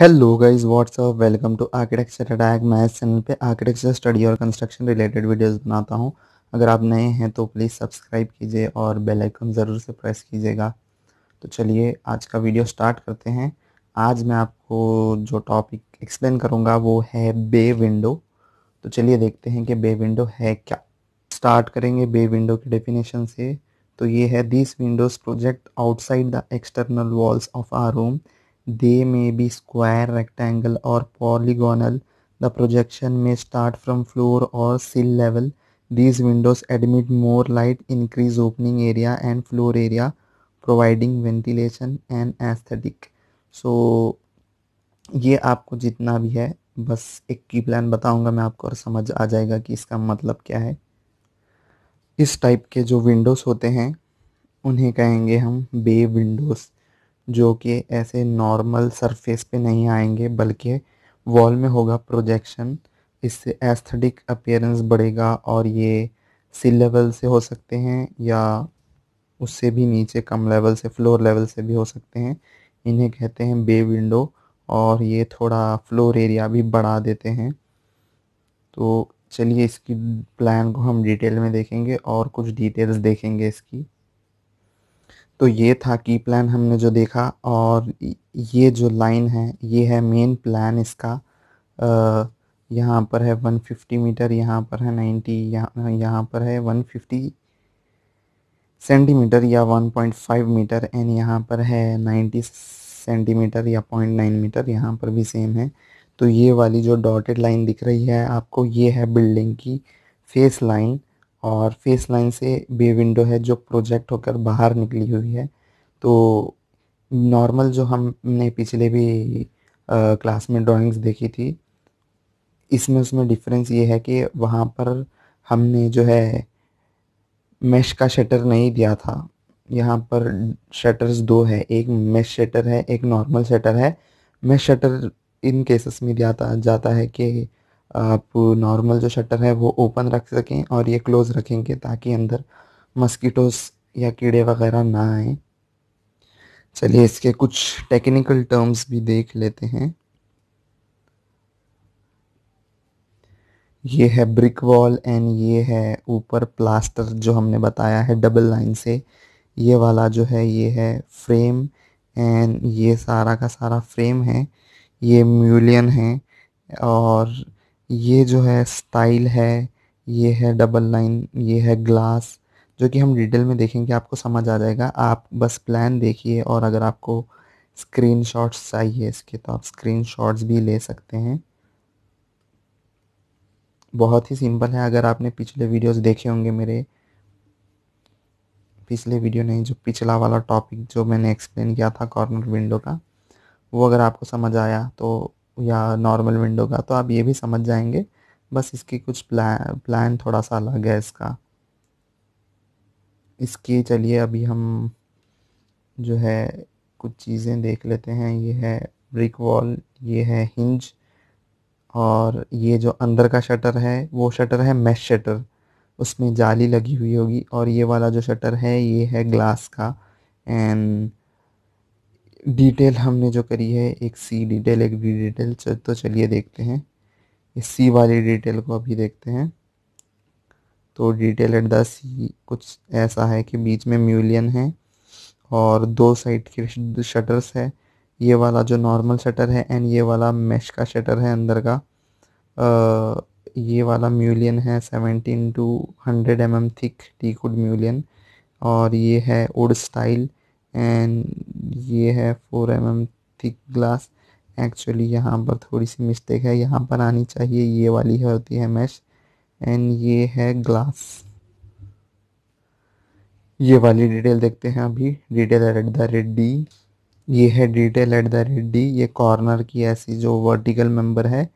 Hello guys what's up welcome to architecture attack मैं इस channel पे आर्किटेक्चर स्टडी और कंस्ट्रक्शन रिलेटेड वीडियोस बनाता हूँ अगर आप नए हैं तो प्लीज़ सब्सक्राइब कीजिए और बेल आइकन ज़रूर से प्रेस कीजिएगा तो चलिए आज का वीडियो स्टार्ट करते हैं आज मैं आपको जो टॉपिक एक्सप्लेन करूँगा वो है बे विंडो तो चलिए देखते हैं कि बे विंडो है क्या स्टार्ट करेंगे बे विंडो की डेफिनेशन से तो ये है this windows project outside the external walls of our room They may be square, rectangle or polygonal. The projection may start from floor or sill level. These windows admit more light, increase opening area and floor area, providing ventilation and aesthetic. So ये आपको जितना भी है बस एक की plan बताऊंगा मैं आपको और समझ आ जाएगा कि इसका मतलब क्या है इस टाइप के जो विंडोज़ होते हैं उन्हें कहेंगे हम बे विंडोज़ जो कि ऐसे नॉर्मल सरफेस पे नहीं आएंगे बल्कि वॉल में होगा प्रोजेक्शन इससे एस्थेटिक अपेयरेंस बढ़ेगा और ये सी लेवल से हो सकते हैं या उससे भी नीचे कम लेवल से फ्लोर लेवल से भी हो सकते हैं इन्हें कहते हैं बे विंडो और ये थोड़ा फ्लोर एरिया भी बढ़ा देते हैं तो चलिए इसकी प्लान को हम डिटेल में देखेंगे और कुछ डिटेल्स देखेंगे इसकी तो ये था की प्लान हमने जो देखा और ये जो लाइन है ये है मेन प्लान इसका यहाँ पर है 150 मीटर यहाँ पर है 90 यहाँ यहाँ पर है 150 सेंटीमीटर या 1.5 मीटर एंड यहाँ पर है 90 सेंटीमीटर या 0.9 मीटर यहाँ पर भी सेम है तो ये वाली जो डॉटेड लाइन दिख रही है आपको ये है बिल्डिंग की फेस लाइन और फेस लाइन से बे विंडो है जो प्रोजेक्ट होकर बाहर निकली हुई है तो नॉर्मल जो हमने पिछले भी आ, क्लास में ड्राइंग्स देखी थी इसमें उसमें डिफरेंस ये है कि वहाँ पर हमने जो है मेश का शटर नहीं दिया था यहाँ पर शटर्स दो है एक मेश शटर है एक नॉर्मल शटर है मेश शटर इन केसेस में दिया जाता है कि आप नॉर्मल जो शटर है वो ओपन रख सकें और ये क्लोज़ रखेंगे ताकि अंदर मस्कीटोस या कीड़े वगैरह ना आए चलिए इसके कुछ टेक्निकल टर्म्स भी देख लेते हैं ये है ब्रिक वॉल एंड ये है ऊपर प्लास्टर जो हमने बताया है डबल लाइन से ये वाला जो है ये है फ्रेम एंड ये सारा का सारा फ्रेम है ये म्यूलियन है और ये जो है स्टाइल है ये है डबल लाइन ये है ग्लास जो कि हम डिटेल में देखेंगे आपको समझ आ जाएगा आप बस प्लान देखिए और अगर आपको स्क्रीन चाहिए इसके तो आप स्क्रीन भी ले सकते हैं बहुत ही सिंपल है अगर आपने पिछले वीडियोस देखे होंगे मेरे पिछले वीडियो नहीं जो पिछला वाला टॉपिक जो मैंने एक्सप्लेन किया था कॉर्नर विंडो का वो अगर आपको समझ आया तो या नॉर्मल विंडो का तो आप ये भी समझ जाएंगे बस इसकी कुछ प्लान प्लान थोड़ा सा अलग है इसका इसकी चलिए अभी हम जो है कुछ चीज़ें देख लेते हैं ये है ब्रिक वॉल ये है हिंज और ये जो अंदर का शटर है वो शटर है मैश शटर उसमें जाली लगी हुई होगी और ये वाला जो शटर है ये है ग्लास का एंड डिटेल हमने जो करी है एक सी डिटेल एक डी डिटेल तो चलिए देखते हैं इस सी वाली डिटेल को अभी देखते हैं तो डिटेल एट द सी कुछ ऐसा है कि बीच में म्यूलियन है और दो साइड के शटर्स है ये वाला जो नॉर्मल शटर है एंड ये वाला मेश का शटर है अंदर का आ, ये वाला म्यूलियन है seventeen two hundred m m thick teakwood mullion और ये है उड स्टाइल एंड ये है four m m thick glass actually यहाँ पर थोड़ी सी मिस्टेक है यहाँ पर आनी चाहिए ये वाली है होती है मैश एंड ये है ग्लास ये वाली डिटेल देखते हैं अभी detail at the ready D ये है detail at the ready D ये कॉर्नर की ऐसी जो वर्टिकल मेंबर है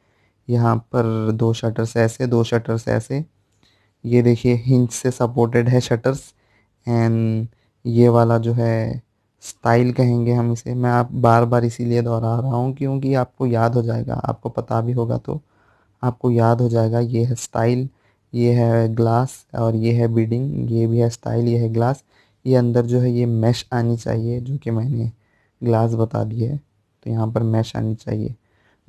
यहाँ पर दो शटर्स ऐसे दो शटर्स ऐसे ये देखिए हिंच से सपोर्टेड है शटर्स एंड ये वाला जो है स्टाइल कहेंगे हम इसे मैं आप बार बार इसीलिए दोहरा रहा हूँ क्योंकि आपको याद हो जाएगा आपको पता भी होगा तो आपको याद हो जाएगा ये है स्टाइल ये है ग्लास और ये है बीडिंग ये भी है स्टाइल ये है ग्लास ये अंदर जो है ये मैश आनी चाहिए जो कि मैंने ग्लास बता दी है तो यहाँ पर मैश आनी चाहिए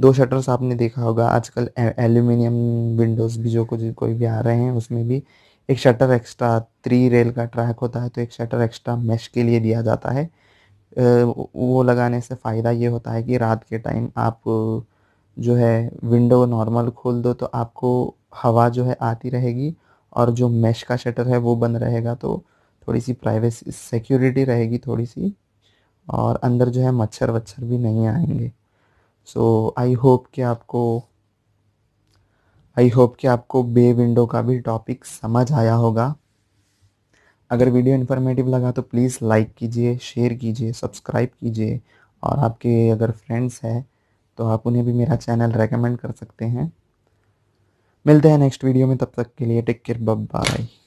दो शटर्स आपने देखा होगा आजकल एल्यूमिनियम विंडोज़ भी जो कुछ कोई भी आ रहे हैं उसमें भी एक शटर एक्स्ट्रा थ्री रेल का ट्रैक होता है तो एक शटर एक्स्ट्रा मैश के लिए दिया जाता है वो लगाने से फ़ायदा ये होता है कि रात के टाइम आप जो है विंडो नॉर्मल खोल दो तो आपको हवा जो है आती रहेगी और जो मैश का शटर है वो बंद रहेगा तो थोड़ी सी प्राइवेसी सिक्योरिटी रहेगी थोड़ी सी और अंदर जो है मच्छर वच्छर भी नहीं आएंगे सो आई होप कि आपको आई होप कि आपको बे विंडो का भी टॉपिक समझ आया होगा अगर वीडियो इन्फॉर्मेटिव लगा तो प्लीज़ लाइक कीजिए शेयर कीजिए सब्सक्राइब कीजिए और आपके अगर फ्रेंड्स हैं तो आप उन्हें भी मेरा चैनल रेकमेंड कर सकते हैं मिलते हैं नेक्स्ट वीडियो में तब तक के लिए टेक केयर बाय